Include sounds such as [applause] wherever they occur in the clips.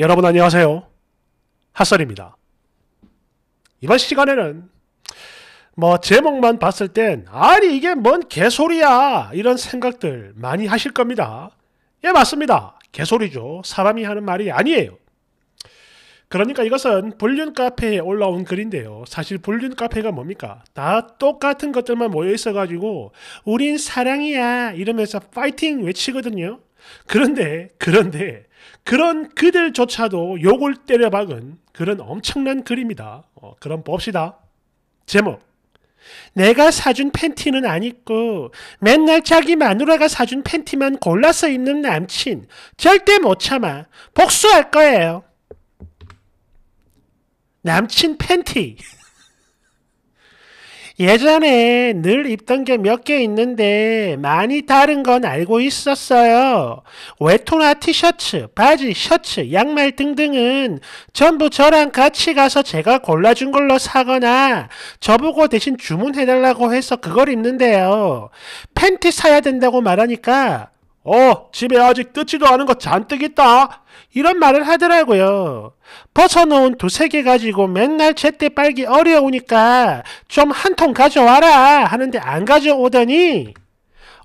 여러분 안녕하세요. 핫설입니다. 이번 시간에는 뭐 제목만 봤을 땐 아니 이게 뭔 개소리야 이런 생각들 많이 하실 겁니다. 예 맞습니다. 개소리죠. 사람이 하는 말이 아니에요. 그러니까 이것은 불륜 카페에 올라온 글인데요. 사실 불륜 카페가 뭡니까? 다 똑같은 것들만 모여 있어가지고 우린 사랑이야 이러면서 파이팅 외치거든요. 그런데 그런데 그런 그들조차도 욕을 때려박은 그런 엄청난 글입니다. 어, 그럼 봅시다. 제목. 내가 사준 팬티는 아니고 맨날 자기 마누라가 사준 팬티만 골라서 입는 남친 절대 못 참아 복수할 거예요. 남친 팬티 [laughs] 예전에 늘 입던 게 몇 개 있는데 많이 다른 건 알고 있었어요. 외투나 티셔츠, 바지, 셔츠, 양말 등등은 전부 저랑 같이 가서 제가 골라준 걸로 사거나 저보고 대신 주문해달라고 해서 그걸 입는데요. 팬티 사야 된다고 말하니까 어, 집에 아직 뜯지도 않은 거 잔뜩 있다. 이런 말을 하더라고요. 벗어놓은 두세 개 가지고 맨날 제때 빨기 어려우니까 좀 한 통 가져와라 하는데 안 가져오더니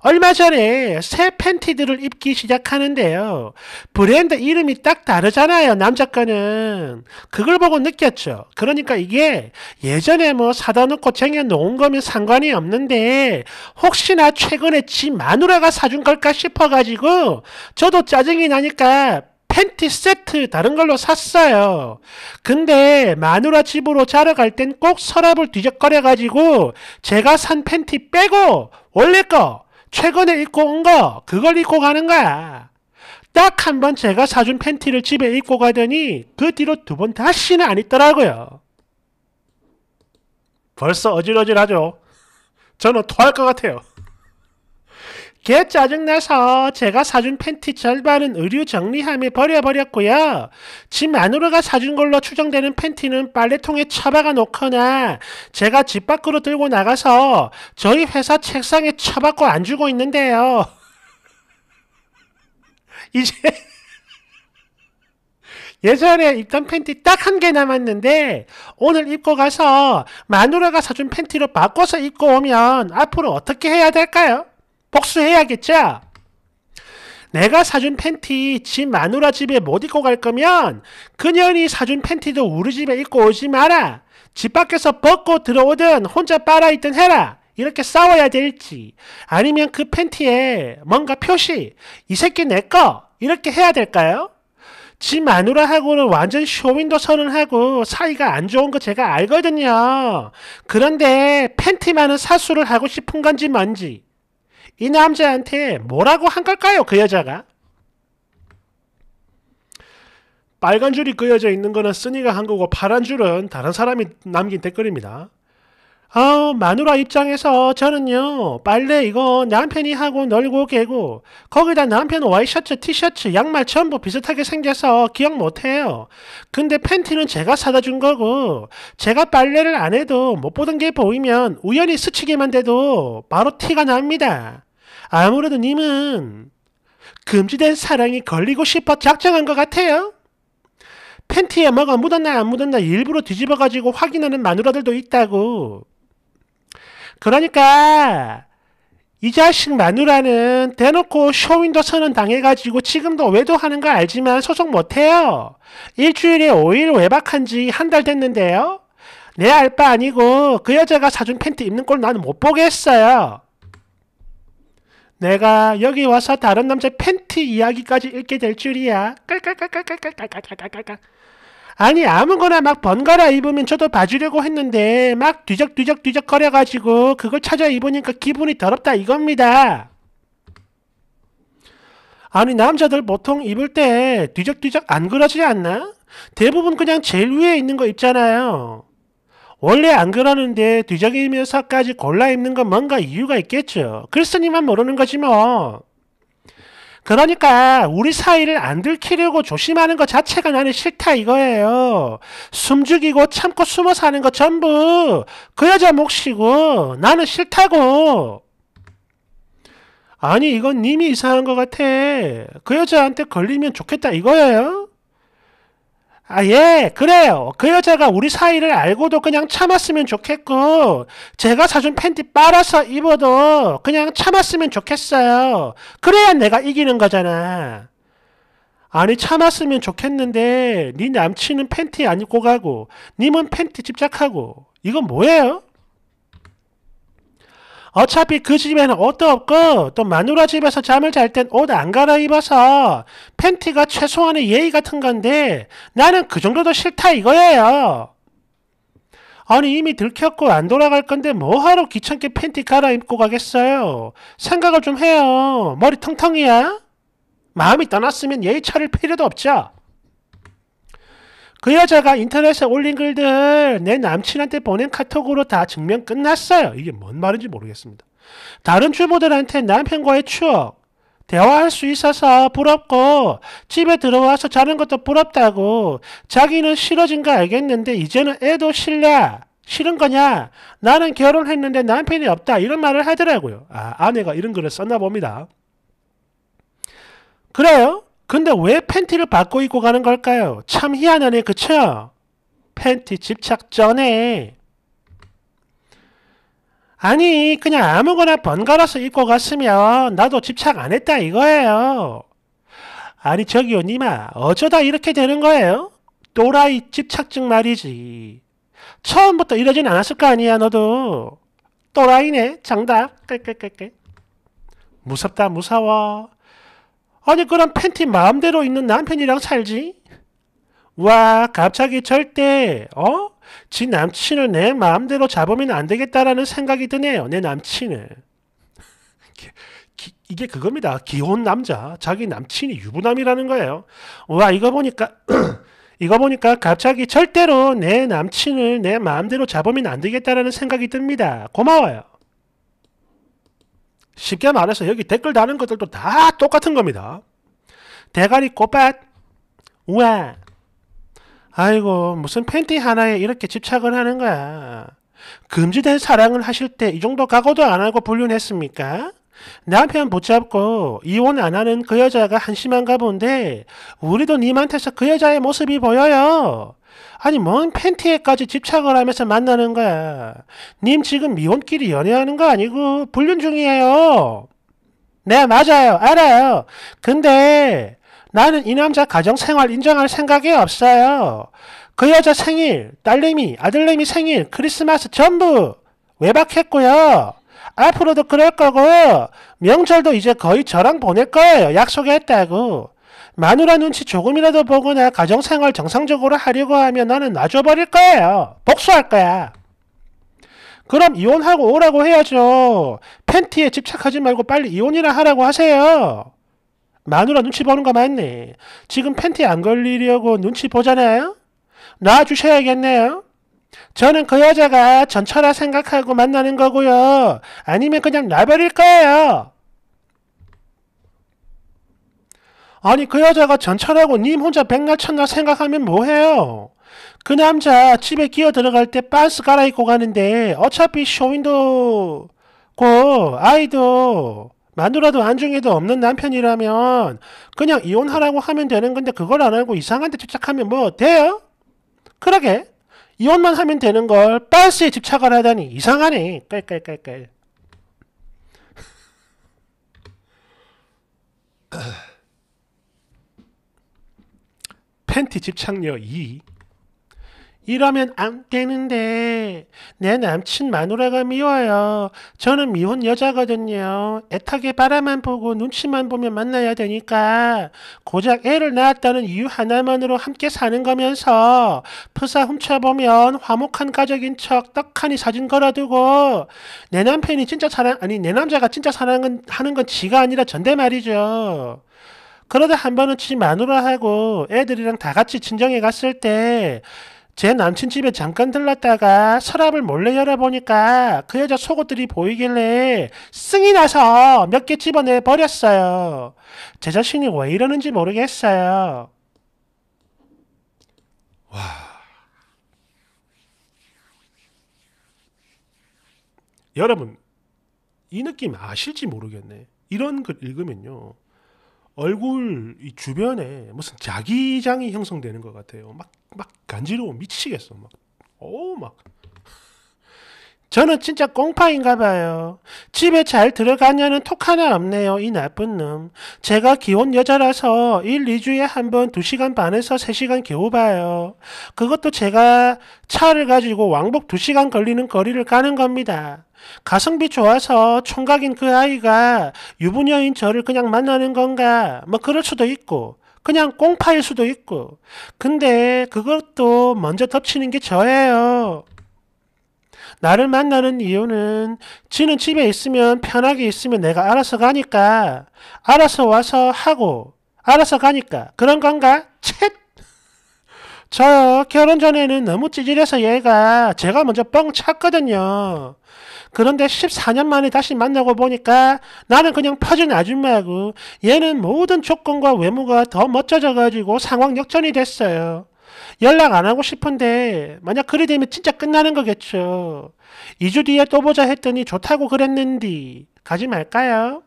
얼마 전에 새 팬티들을 입기 시작하는데요. 브랜드 이름이 딱 다르잖아요. 남자 거는. 그걸 보고 느꼈죠. 그러니까 이게 예전에 뭐 사다 놓고 쟁여놓은 거면 상관이 없는데 혹시나 최근에 지 마누라가 사준 걸까 싶어가지고 저도 짜증이 나니까 팬티 세트 다른 걸로 샀어요. 근데 마누라 집으로 자러 갈 땐 꼭 서랍을 뒤적거려가지고 제가 산 팬티 빼고 원래 거 최근에 입고 온 거 그걸 입고 가는 거야. 딱 한 번 제가 사준 팬티를 집에 입고 가더니 그 뒤로 두 번 다시는 안 입더라고요. 벌써 어질어질하죠. 저는 토할 것 같아요. 개 짜증나서 제가 사준 팬티 절반은 의류 정리함에 버려버렸고요. 집 안으로가 사준 걸로 추정되는 팬티는 빨래통에 처박아 놓거나 제가 집 밖으로 들고 나가서 저희 회사 책상에 처박고 안주고 있는데요. [laughs] 이제 예전에 입던 팬티 딱 한 개 남았는데 오늘 입고 가서 마누라가 사준 팬티로 바꿔서 입고 오면 앞으로 어떻게 해야 될까요? 복수해야겠죠? 내가 사준 팬티 집 마누라 집에 못 입고 갈 거면 그년이 사준 팬티도 우리 집에 입고 오지 마라. 집 밖에서 벗고 들어오든 혼자 빨아있든 해라. 이렇게 싸워야 될지 아니면 그 팬티에 뭔가 표시 이 새끼 내꺼 이렇게 해야 될까요? 지 마누라하고는 완전 쇼윈도 선언하고 사이가 안 좋은 거 제가 알거든요. 그런데 팬티만은 사수를 하고 싶은 건지 뭔지 이 남자한테 뭐라고 한 걸까요? 그 여자가. 빨간 줄이 그려져 있는 거는 쓰니가 한 거고 파란 줄은 다른 사람이 남긴 댓글입니다. 아우 마누라 입장에서 저는요 빨래 이거 남편이 하고 널고 개고 거기다 남편 와이셔츠 티셔츠 양말 전부 비슷하게 생겨서 기억 못해요 근데 팬티는 제가 사다 준 거고 제가 빨래를 안 해도 못 보던 게 보이면 우연히 스치기만 돼도 바로 티가 납니다 아무래도 님은 금지된 사랑이 걸리고 싶어 작정한 것 같아요. 팬티에 뭐가 묻었나 안 묻었나 일부러 뒤집어가지고 확인하는 마누라들도 있다고. 그러니까 이 자식 마누라는 대놓고 쇼윈도 선언 당해가지고 지금도 외도하는 거 알지만 소속 못해요. 일주일에 5일 외박한 지 한 달 됐는데요. 내 알 바 아니고 그 여자가 사준 팬티 입는 꼴 나는 못 보겠어요. 내가 여기 와서 다른 남자의 팬티 이야기까지 읽게 될 줄이야. 깔깔깔깔깔깔깔깔깔깔깔. 아니 아무거나 막 번갈아 입으면 저도 봐주려고 했는데 막 뒤적뒤적 뒤적거려가지고 그걸 찾아 입으니까 기분이 더럽다 이겁니다. 아니 남자들 보통 입을 때 뒤적뒤적 안 그러지 않나? 대부분 그냥 제일 위에 있는 거 입잖아요. 원래 안 그러는데 뒤적이면서까지 골라 입는 건 뭔가 이유가 있겠죠. 글쓴이만 그 모르는 거지 뭐. 그러니까 우리 사이를 안 들키려고 조심하는 것 자체가 나는 싫다 이거예요. 숨죽이고 참고 숨어 사는 것 전부 그 여자 몫이고 나는 싫다고. 아니 이건 님이 이상한 것 같아. 그 여자한테 걸리면 좋겠다 이거예요. 아, 예, 그래요. 그 여자가 우리 사이를 알고도 그냥 참았으면 좋겠고, 제가 사준 팬티 빨아서 입어도 그냥 참았으면 좋겠어요. 그래야 내가 이기는 거잖아. 아니, 참았으면 좋겠는데, 네 남친은 팬티 안 입고 가고, 님은 팬티 집착하고, 이건 뭐예요? 어차피 그 집에는 옷도 없고 또 마누라 집에서 잠을 잘 땐 옷 안 갈아입어서 팬티가 최소한의 예의 같은 건데 나는 그 정도도 싫다 이거예요. 아니 이미 들켰고 안 돌아갈 건데 뭐하러 귀찮게 팬티 갈아입고 가겠어요. 생각을 좀 해요. 머리 텅텅이야? 마음이 떠났으면 예의 차릴 필요도 없죠. 그 여자가 인터넷에 올린 글들 내 남친한테 보낸 카톡으로 다 증명 끝났어요. 이게 뭔 말인지 모르겠습니다. 다른 주부들한테 남편과의 추억, 대화할 수 있어서 부럽고 집에 들어와서 자는 것도 부럽다고 자기는 싫어진 거 알겠는데 이제는 애도 싫라. 싫은 거냐? 나는 결혼했는데 남편이 없다. 이런 말을 하더라고요. 아, 아내가 이런 글을 썼나 봅니다. 그래요? 근데 왜 팬티를 바꿔 입고 가는 걸까요? 참 희한하네, 그쵸? 팬티 집착 전에. 아니, 그냥 아무거나 번갈아서 입고 갔으면 나도 집착 안 했다 이거예요. 아니, 저기요, 니마. 어쩌다 이렇게 되는 거예요? 또라이 집착증 말이지. 처음부터 이러진 않았을 거 아니야, 너도. 또라이네, 정답. 끌끌끌끌. 무섭다, 무서워. 아니 그럼 팬티 마음대로 있는 남편이랑 살지? 와 갑자기 절대 어? 지 남친을 내 마음대로 잡으면 안 되겠다라는 생각이 드네요. 내 남친을. 기, 이게 그겁니다. 기혼 남자. 자기 남친이 유부남이라는 거예요. 와 이거 보니까 [clears throat] 이거 보니까 갑자기 절대로 내 남친을 내 마음대로 잡으면 안 되겠다라는 생각이 듭니다. 고마워요. 쉽게 말해서 여기 댓글 다는 것들도 다 똑같은 겁니다. 대가리 꼬밭, 우와, 아이고 무슨 팬티 하나에 이렇게 집착을 하는 거야. 금지된 사랑을 하실 때 이 정도 각오도 안 하고 불륜했습니까? 남편 붙잡고 이혼 안 하는 그 여자가 한심한가 본데 우리도 님한테서 그 여자의 모습이 보여요. 아니 뭔 팬티에까지 집착을 하면서 만나는 거야. 님 지금 미혼끼리 연애하는 거 아니고 불륜 중이에요. 네 맞아요 알아요. 근데 나는 이 남자 가정생활 인정할 생각이 없어요. 그 여자 생일, 딸내미, 아들내미 생일, 크리스마스 전부 외박했고요. 앞으로도 그럴 거고 명절도 이제 거의 저랑 보낼 거예요. 약속했다고. 마누라 눈치 조금이라도 보거나 가정생활 정상적으로 하려고 하면 나는 놔줘버릴 거예요. 복수할 거야. 그럼 이혼하고 오라고 해야죠. 팬티에 집착하지 말고 빨리 이혼이라 하라고 하세요. 마누라 눈치 보는 거 맞네. 지금 팬티 안 걸리려고 눈치 보잖아요? 놔주셔야겠네요. 저는 그 여자가 전처라 생각하고 만나는 거고요. 아니면 그냥 놔버릴 거예요. 아니 그 여자가 전철하고 님 혼자 백날 첫날 생각하면 뭐해요? 그 남자 집에 기어 들어갈 때 반스 갈아입고 가는데 어차피 쇼윈도 고 아이도 마누라도 안중에도 없는 남편이라면 그냥 이혼하라고 하면 되는 건데 그걸 안 하고 이상한데 집착하면 뭐 돼요? 그러게 이혼만 하면 되는 걸 반스에 집착을 하다니 이상하네 깔깔깔깔 [laughs] 팬티 집착녀 2 이러면 안 되는데 내 남친 마누라가 미워요. 저는 미혼 여자거든요. 애타게 바라만 보고 눈치만 보면 만나야 되니까 고작 애를 낳았다는 이유 하나만으로 함께 사는 거면서 프사 훔쳐보면 화목한 가족인 척 떡하니 사진 걸어두고 내 남편이 진짜 사랑 아니 내 남자가 진짜 사랑하는 건 지가 아니라 전대 말이죠. 그러다 한 번은 지 마누라 하고 애들이랑 다 같이 친정에 갔을 때 제 남친 집에 잠깐 들렀다가 서랍을 몰래 열어보니까 그 여자 속옷들이 보이길래 승이 나서 몇 개 집어내 버렸어요. 제 자신이 왜 이러는지 모르겠어요. 와. 여러분, 이 느낌 아실지 모르겠네. 이런 글 읽으면요. 얼굴 이 주변에 무슨 자기장이 형성되는 것 같아요. 막, 막 간지러워 미치겠어. 막, 오, 막. 저는 진짜 꽁파인가 봐요. 집에 잘 들어가냐는 톡 하나 없네요. 이 나쁜 놈. 제가 기혼 여자라서 1, 2주에 한 번 2시간 반에서 3시간 겨우 봐요. 그것도 제가 차를 가지고 왕복 2시간 걸리는 거리를 가는 겁니다. 가성비 좋아서 총각인 그 아이가 유부녀인 저를 그냥 만나는 건가? 뭐 그럴 수도 있고. 그냥 꽁파일 수도 있고. 근데 그것도 먼저 덮치는 게 저예요. 나를 만나는 이유는 지는 집에 있으면 편하게 있으면 내가 알아서 가니까 알아서 와서 하고 알아서 가니까 그런 건가? 챗! 저 결혼 전에는 너무 찌질해서 얘가 제가 먼저 뻥 찼거든요. 그런데 14년 만에 다시 만나고 보니까 나는 그냥 퍼진 아줌마고 얘는 모든 조건과 외모가 더 멋져져가지고 상황 역전이 됐어요. 연락 안 하고 싶은데 만약 그리 되면 진짜 끝나는 거겠죠. 2주 뒤에 또 보자 했더니 좋다고 그랬는디 가지 말까요?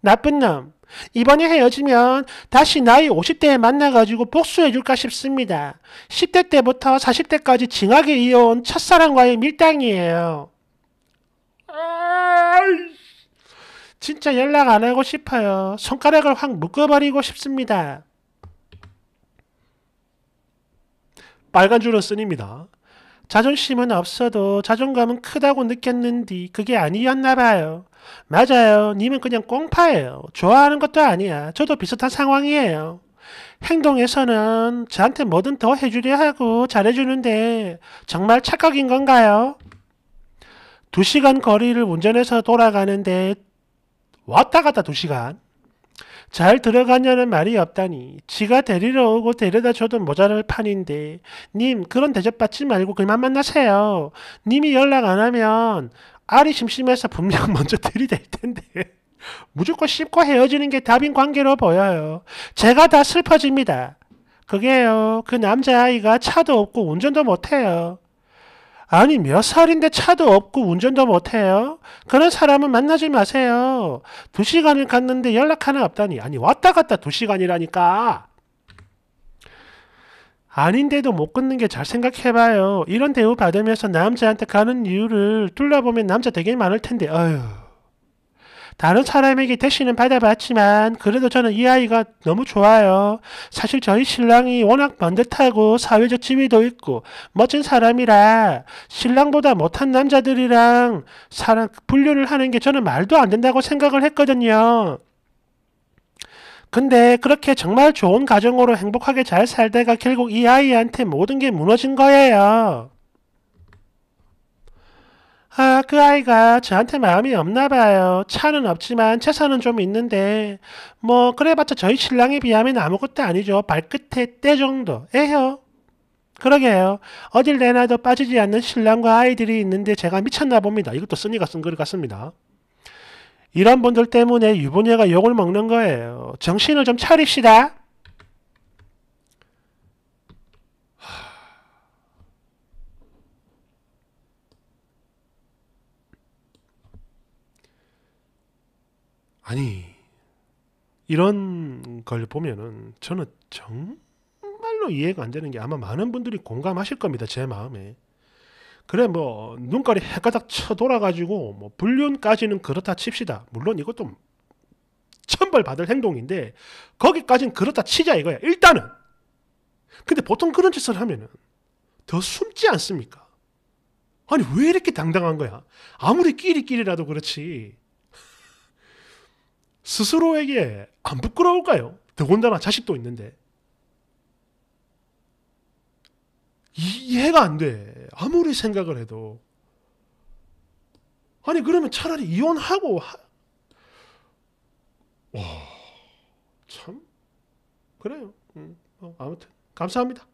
나쁜 놈. 이번에 헤어지면 다시 나이 50대에 만나가지고 복수해줄까 싶습니다. 10대 때부터 40대까지 징하게 이어온 첫사랑과의 밀당이에요. 진짜 연락 안 하고 싶어요. 손가락을 확 묶어버리고 싶습니다. 빨간 줄은 쓴입니다. 자존심은 없어도 자존감은 크다고 느꼈는디 그게 아니었나 봐요. 맞아요. 님은 그냥 꽁파예요. 좋아하는 것도 아니야. 저도 비슷한 상황이에요. 행동에서는 저한테 뭐든 더 해주려 하고 잘해주는데 정말 착각인 건가요? 두시간 거리를 운전해서 돌아가는데 왔다 갔다 두시간 잘 들어가냐는 말이 없다니 지가 데리러 오고 데려다 줘도 모자랄 판인데 님 그런 대접받지 말고 그만 만나세요. 님이 연락 안 하면 알이 심심해서 분명 [laughs] 먼저 들이댈 텐데 [laughs] 무조건 씹고 헤어지는 게 답인 관계로 보여요. 제가 다 슬퍼집니다. 그게요. 그 남자아이가 차도 없고 운전도 못해요. 아니 몇 살인데 차도 없고 운전도 못해요? 그런 사람은 만나지 마세요. 두 시간을 갔는데 연락 하나 없다니. 아니 왔다 갔다 두 시간이라니까. 아닌데도 못 끊는 게 잘 생각해봐요. 이런 대우 받으면서 남자한테 가는 이유를 둘러보면 남자 되게 많을 텐데, 어휴. 다른 사람에게 대신은 받아봤지만 그래도 저는 이 아이가 너무 좋아요. 사실 저희 신랑이 워낙 번듯하고 사회적 지위도 있고 멋진 사람이라 신랑보다 못한 남자들이랑 사람 분류를 하는 게 저는 말도 안 된다고 생각을 했거든요. 근데 그렇게 정말 좋은 가정으로 행복하게 잘 살다가 결국 이 아이한테 모든 게 무너진 거예요. 아, 그 아이가 저한테 마음이 없나 봐요. 차는 없지만 채소는 좀 있는데 뭐 그래봤자 저희 신랑에 비하면 아무것도 아니죠. 발끝에 때 정도. 에요. 그러게요. 어딜 내놔도 빠지지 않는 신랑과 아이들이 있는데 제가 미쳤나 봅니다. 이것도 쓰니가 쓴 글 같습니다. 이런 분들 때문에 유부녀가 욕을 먹는 거예요. 정신을 좀 차립시다. 아니 이런 걸 보면은 저는 정말로 이해가 안 되는 게 아마 많은 분들이 공감하실 겁니다 제 마음에 그래 뭐 눈깔이 헷가닥 쳐돌아가지고 뭐 불륜까지는 그렇다 칩시다 물론 이것도 천벌 받을 행동인데 거기까진 그렇다 치자 이거야 일단은 근데 보통 그런 짓을 하면은 더 숨지 않습니까 아니 왜 이렇게 당당한 거야 아무리 끼리끼리라도 그렇지 스스로에게 안 부끄러울까요? 더군다나 자식도 있는데. 이해가 안 돼. 아무리 생각을 해도. 아니, 그러면 차라리 이혼하고. 하... 와, 참. 그래요. 음, 어, 아무튼, 감사합니다.